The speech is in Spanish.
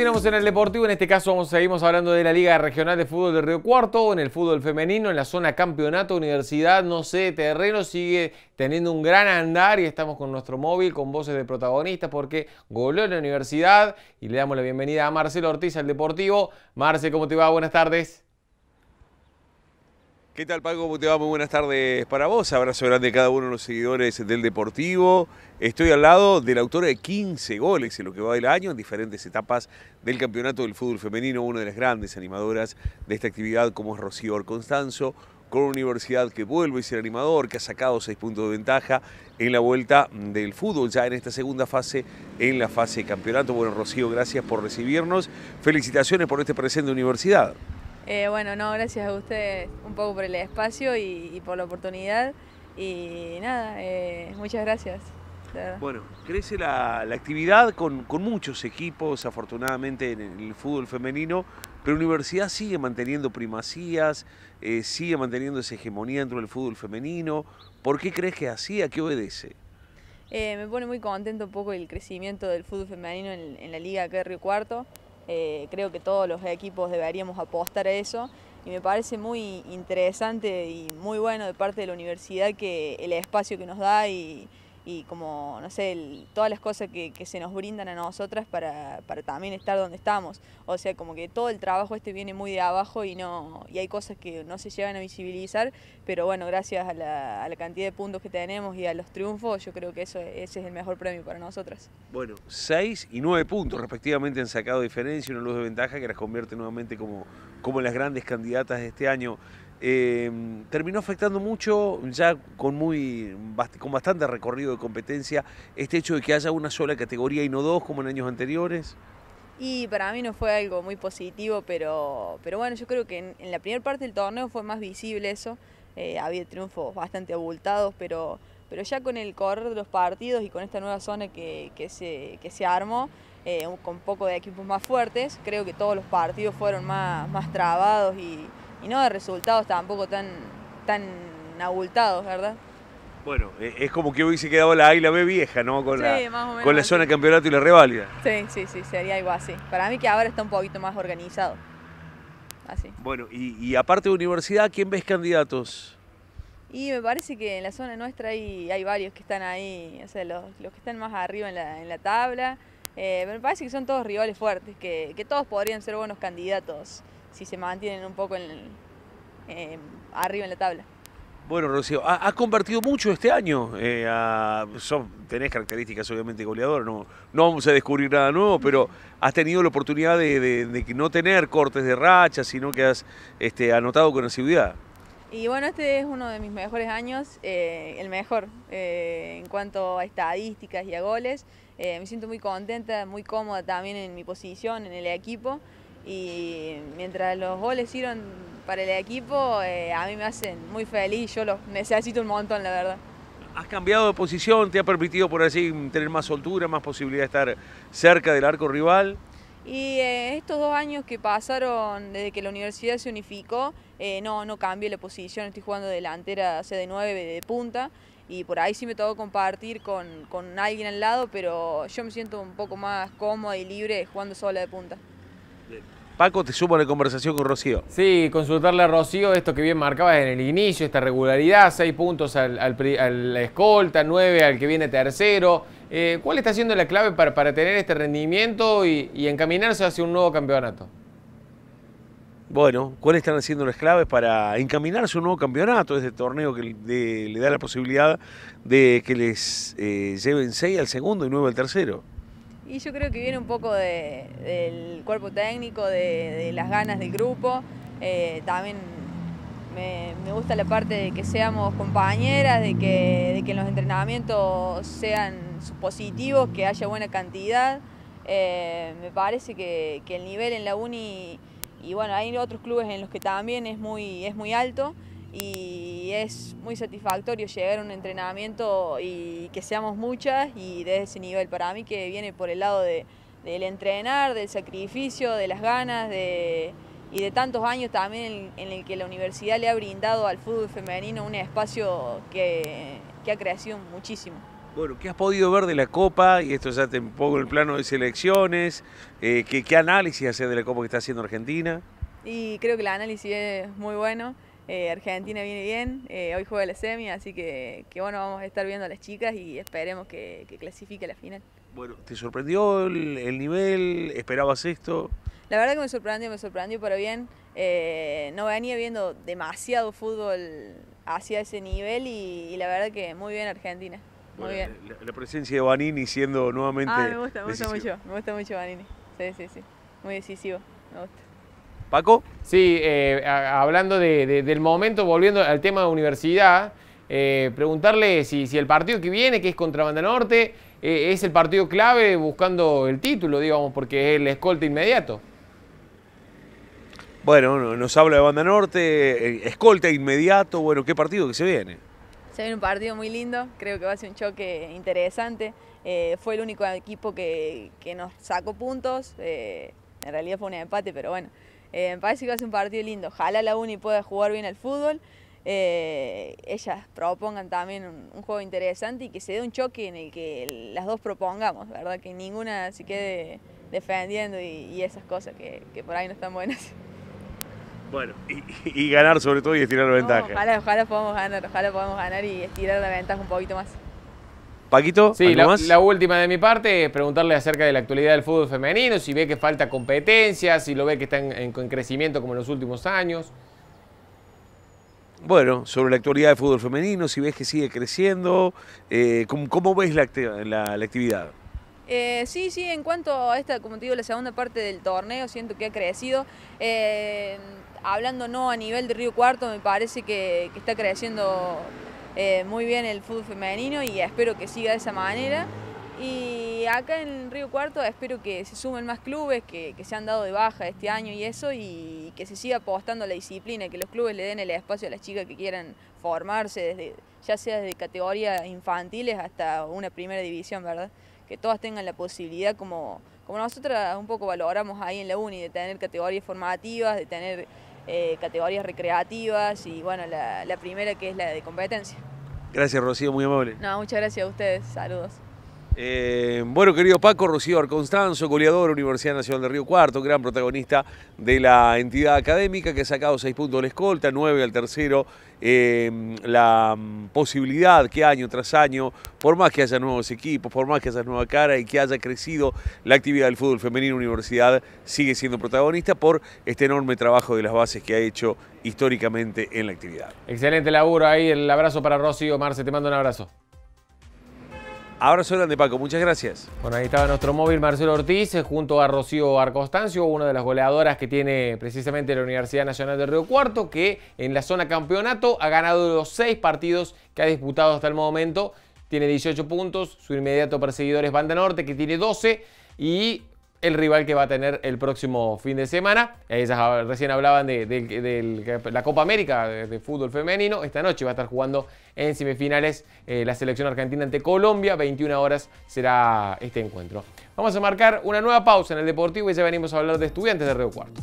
Continuamos en el deportivo, en este caso seguimos hablando de la Liga Regional de Fútbol de Río Cuarto, en el fútbol femenino, en la zona campeonato, universidad, no sé, terreno, sigue teniendo un gran andar y estamos con nuestro móvil, con voces de protagonistas porque goleó en la universidad y le damos la bienvenida a Marcelo Ortiz, al deportivo. Marce, ¿cómo te va? Buenas tardes. ¿Qué tal, Paco? ¿Cómo te va? Muy buenas tardes para vos. Abrazo grande a cada uno de los seguidores del Deportivo. Estoy al lado del autor de 15 goles en lo que va del año, en diferentes etapas del campeonato del fútbol femenino, una de las grandes animadoras de esta actividad, como es Rocío Constanzo, con una universidad que vuelve a ser animador, que ha sacado 6 puntos de ventaja en la vuelta del fútbol, ya en esta segunda fase, en la fase de campeonato. Bueno, Rocío, gracias por recibirnos. Felicitaciones por este presente universidad. Eh, bueno, no, gracias a usted un poco por el espacio y, por la oportunidad. Y nada, eh, muchas gracias. Bueno, crece la, actividad con, muchos equipos, afortunadamente en el fútbol femenino, pero Universidad sigue manteniendo primacías, eh, sigue manteniendo esa hegemonía dentro del fútbol femenino. ¿Por qué crees que es así? ¿A qué obedece? me pone muy contento un poco el crecimiento del fútbol femenino en, la liga acá de Cuarto. Eh, creo que todos los equipos deberíamos apostar a eso y me parece muy interesante y muy bueno de parte de la universidad que el espacio que nos da y, y como, no sé, todas las cosas que, se nos brindan a nosotras para, también estar donde estamos. O sea, como que todo el trabajo este viene muy de abajo y no y hay cosas que no se llevan a visibilizar, pero bueno, gracias a la, cantidad de puntos que tenemos y a los triunfos, yo creo que eso, ese es el mejor premio para nosotras. Bueno, seis y nueve puntos respectivamente han sacado diferencia, una luz de ventaja que las convierte nuevamente como, como las grandes candidatas de este año. Em, terminó afectando mucho, ya con, muy, con bastante recorrido de competencia, este hecho de que haya una sola categoría y no dos como en años anteriores. Y para mí no fue algo muy positivo, pero, pero bueno, yo creo que en, la primera parte del torneo fue más visible eso. Eh, había triunfos bastante abultados, pero, pero ya con el correr de los partidos y con esta nueva zona que, se, se armó, eh, con poco de equipos más fuertes, creo que todos los partidos fueron más, más trabados y, y no de resultados tampoco tan, tan abultados, ¿verdad? Bueno, e, es como que hubiese quedado la A y la B vieja, ¿no? Con, la, con la zona de campeonato y la reválida. Sí, sí, sí, sería algo así. Para mí que ahora está un poquito más organizado. Así. Bueno, y, aparte de universidad, ¿quién ves candidatos? Y me parece que en la zona nuestra hay, hay varios que están ahí, o sea, los, que están más arriba en la, tabla. Eh, me parece que son todos rivales fuertes, que, que todos podrían ser buenos candidatos si se mantienen un poco arriba en la tabla. Bueno, Rocío, has convertido mucho este año. Eh, tenés características obviamente goleador, no, vamos a descubrir nada nuevo, pero has tenido la oportunidad de, no tener cortes de racha, sino que has este, anotado con asiduidad. Y bueno, este es uno de mis mejores años, eh, el mejor eh, en cuanto a estadísticas y a goles. me siento muy contenta, muy cómoda también en mi posición, en el equipo y mientras los goles sirven para el equipo, eh, a mí me hacen muy feliz, yo los necesito un montón, la verdad. Has cambiado de posición, te ha permitido por así tener más soltura, más posibilidad de estar cerca del arco rival. Y eh, estos dos años que pasaron desde que la universidad se unificó, eh, no, no cambié la posición, estoy jugando delantera, o de 9, de punta, y por ahí sí me tocó compartir con, con alguien al lado, pero yo me siento un poco más cómoda y libre jugando sola de punta. Paco, te sumo a la conversación con Rocío. Sí, consultarle a Rocío esto que bien marcaba en el inicio, esta regularidad, seis puntos al, la escolta, nueve al que viene tercero. Eh, ¿Cuál está siendo la clave para, para tener este rendimiento y, encaminarse hacia un nuevo campeonato? Bueno, ¿cuáles están siendo las claves para encaminarse a un nuevo campeonato? Este torneo que le, da la posibilidad de que les eh, lleven seis al segundo y nueve al tercero. Y yo creo que viene un poco del cuerpo técnico, de, las ganas del grupo. Eh, también me, gusta la parte de que seamos compañeras, de que, de los entrenamientos sean positivos, que haya buena cantidad. Eh, me parece que, el nivel en la Uni, y bueno, hay otros clubes en los que también es muy alto y es muy satisfactorio llegar a un entrenamiento y que seamos muchas y desde ese nivel para mí que viene por el lado del entrenar, del sacrificio, de las ganas y de tantos años también en, el que la universidad le ha brindado al fútbol femenino un espacio que, que ha crecido muchísimo. Bueno, ¿qué has podido ver de la Copa? Y esto ya te pongo el plano de selecciones. Eh, ¿qué, ¿Qué análisis haces de la Copa que está haciendo Argentina? Y creo que el análisis es muy bueno. Eh, Argentina viene bien, eh, hoy juega la semi, así que, bueno, vamos a estar viendo a las chicas y esperemos que, clasifique la final. Bueno, ¿te sorprendió el, nivel? ¿Esperabas esto? La verdad que me sorprendió, me sorprendió para bien. Eh, no venía viendo demasiado fútbol hacia ese nivel y, la verdad que muy bien Argentina. Muy bien. La, presencia de Vanini siendo nuevamente. Ah, me gusta, mucho, me gusta mucho Vanini. Sí, sí, sí. Muy decisivo, me gusta. Paco. Sí, eh, hablando del momento, volviendo al tema de universidad, eh, preguntarle si, el partido que viene, que es contra Banda Norte, eh, es el partido clave buscando el título, digamos, porque es el escolta inmediato. Bueno, nos habla de Banda Norte, escolta inmediato, bueno, ¿qué partido que se viene? Se viene un partido muy lindo, creo que va a ser un choque interesante. fue el único equipo que, nos sacó puntos, en realidad fue un empate, pero bueno, eh, me parece que va a ser un partido lindo. Ojalá la Uni pueda jugar bien al fútbol. Eh, ellas propongan también un, juego interesante y que se dé un choque en el que las dos propongamos, ¿verdad? Que ninguna se quede defendiendo y, esas cosas que, por ahí no están buenas. Bueno, y, ganar sobre todo y estirar la ventaja. Ojalá, ojalá podamos ganar, ojalá podamos ganar y estirar la ventaja un poquito más. Paquito, la, última de mi parte es preguntarle acerca de la actualidad del fútbol femenino, si ve que falta competencia, si lo ve que está en, crecimiento como en los últimos años. Bueno, sobre la actualidad del fútbol femenino, si ves que sigue creciendo, eh, ¿cómo, ves la, actividad? Eh, sí, sí, en cuanto a esta, como te digo, la segunda parte del torneo, siento que ha crecido. Eh, hablando no a nivel de Río Cuarto, me parece que está creciendo eh, muy bien el fútbol femenino y espero que siga de esa manera. Y acá en Río Cuarto espero que se sumen más clubes que, se han dado de baja este año y eso, y que se siga apostando a la disciplina, que los clubes le den el espacio a las chicas que quieran formarse, desde, ya sea desde categorías infantiles hasta una primera división, ¿verdad? Que todas tengan la posibilidad, como, como nosotras un poco valoramos ahí en la UNI, de tener categorías formativas, de tener eh, categorías recreativas y bueno, la, la primera que es la de competencia. Gracias Rocío, muy amable. No, muchas gracias a ustedes, saludos. Eh, bueno, querido Paco, Rocío Arconstanzo, goleador Universidad Nacional de Río Cuarto, gran protagonista de la entidad académica que ha sacado 6 puntos de la escolta, nueve al tercero. Eh, la mm, posibilidad que año tras año, por más que haya nuevos equipos, por más que haya nueva cara y que haya crecido la actividad del fútbol femenino, Universidad sigue siendo protagonista por este enorme trabajo de las bases que ha hecho históricamente en la actividad. Excelente laburo ahí, el abrazo para Rocío, Marce, te mando un abrazo. Abrazo grande, Paco. Muchas gracias. Bueno, ahí estaba nuestro móvil Marcelo Ortiz eh, junto a Rocío Arcostancio, una de las goleadoras que tiene precisamente la Universidad Nacional de Río Cuarto, que en la zona campeonato ha ganado los seis partidos que ha disputado hasta el momento. Tiene 18 puntos. Su inmediato perseguidor es Banda Norte, que tiene 12. Y el rival que va a tener el próximo fin de semana. Ellas recién hablaban de, la Copa América de, fútbol femenino. Esta noche va a estar jugando en semifinales eh, la selección argentina ante Colombia. 21 horas será este encuentro. Vamos a marcar una nueva pausa en el Deportivo y ya venimos a hablar de estudiantes de Río Cuarto.